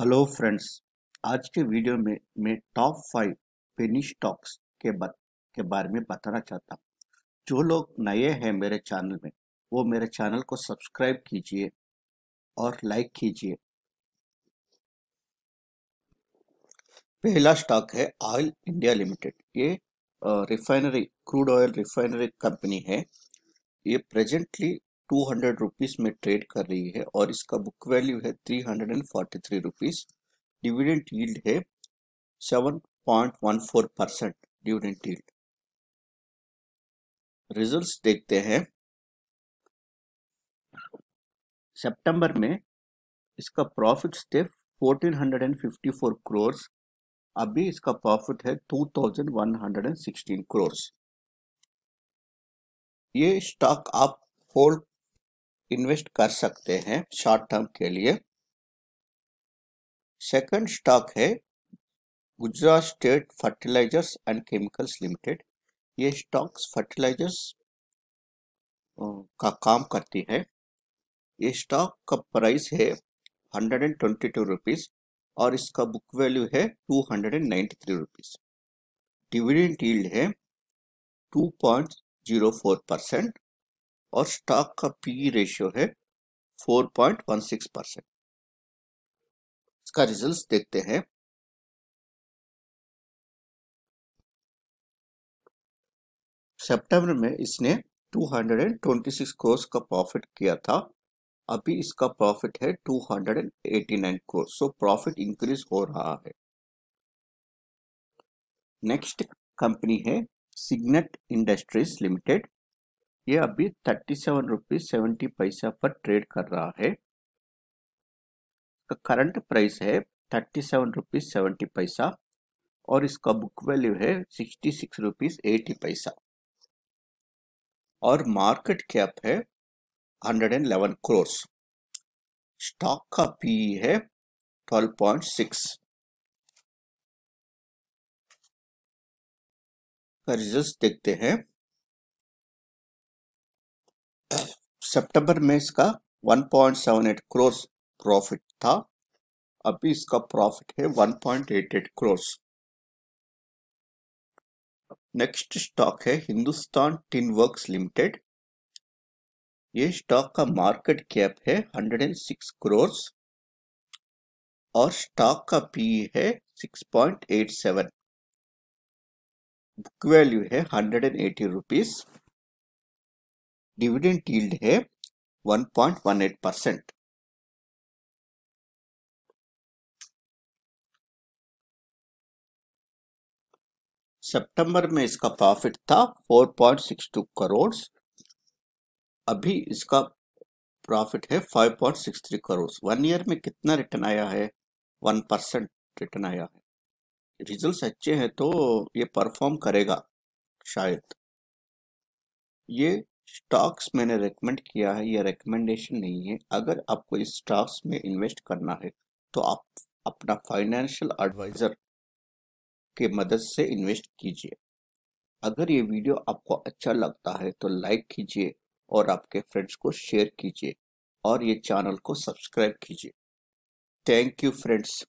hello friends आज के video में मैं टॉप फाइव पेनी स्टॉक्स के बत, के बारे में बताना चाहता हूँ जो लोग नए हैं मेरे चैनल में वो मेरे चैनल को सब्सक्राइब कीजिए और लाइक कीजिए पहला स्टॉक है ऑयल इंडिया लिमिटेड ये refinery crude oil refinery company है ये प्रेजेंटली टू हंड्रेड रुपीज में ट्रेड कर रही है और इसका बुक वैल्यू है three hundred and forty three rupees dividend yield है seven point one four percent dividend yield results देखते हैं सितंबर में इसका प्रॉफिट थे फोर क्रोर्स अभी इसका प्रॉफिट है सिक्सटीन क्रोर्स ये स्टॉक आप होल्ड इन्वेस्ट कर सकते हैं शॉर्ट टर्म के लिए सेकंड स्टॉक है Gujarat State Fertilizers and Chemicals Limited ये स्टॉक्स फर्टिलाइजर्स का काम करती है ये स्टॉक का प्राइस है hundred and twenty two rupees और इसका बुक वैल्यू है two hundred and ninety three rupees dividend yield है two point zero four percent और स्टॉक का पी रेशियो e है 4.16 परसेंट इसका रिजल्ट देखते हैं सितंबर में इसने 226 कोर्स का प्रॉफिट किया था अभी इसका प्रॉफिट है 289 कोर्स सो प्रॉफिट इंक्रीज हो रहा है नेक्स्ट कंपनी है सिग्नेट इंडस्ट्रीज लिमिटेड ये अभी थर्टी सेवन रुपीज सेवेंटी पैसा पर ट्रेड कर रहा है करंट प्राइस है थर्टी सेवन रुपीज सेवेंटी पैसा और इसका बुक वैल्यू है सिक्सटी सिक्स रुपीज एटी पैसा और मार्केट कैप है hundred and eleven crores stock का पी e है ट्वेल्व पॉइंट सिक्स रिजल्ट देखते हैं सितंबर में इसका 1.78 क्रोस प्रॉफिट था अभी इसका प्रॉफिट है 1.88 क्रोस नेक्स्ट स्टॉक है हिंदुस्तान टिन वर्क्स लिमिटेड ये स्टॉक का मार्केट कैप है 106 क्रोस और स्टॉक का पी है 6.87 बुक वैल्यू है hundred and eighty rupees dividend yield है 1.18 परसेंट सितंबर में इसका प्रॉफिट था 4.62 करोड़ अभी इसका प्रॉफिट है 5.63 करोड़ वन ईयर में कितना रिटर्न आया है वन परसेंट रिटर्न आया है रिजल्ट अच्छे हैं तो ये परफॉर्म करेगा शायद ये स्टॉक्स मैंने रेकमेंड किया है यह रेकमेंडेशन नहीं है अगर आपको इस स्टॉक्स में इन्वेस्ट करना है तो आप अपना फाइनेंशियल एडवाइज़र के मदद से इन्वेस्ट कीजिए अगर ये वीडियो आपको अच्छा लगता है तो लाइक कीजिए और आपके फ्रेंड्स को शेयर कीजिए और ये चैनल को सब्सक्राइब कीजिए थैंक यू फ्रेंड्स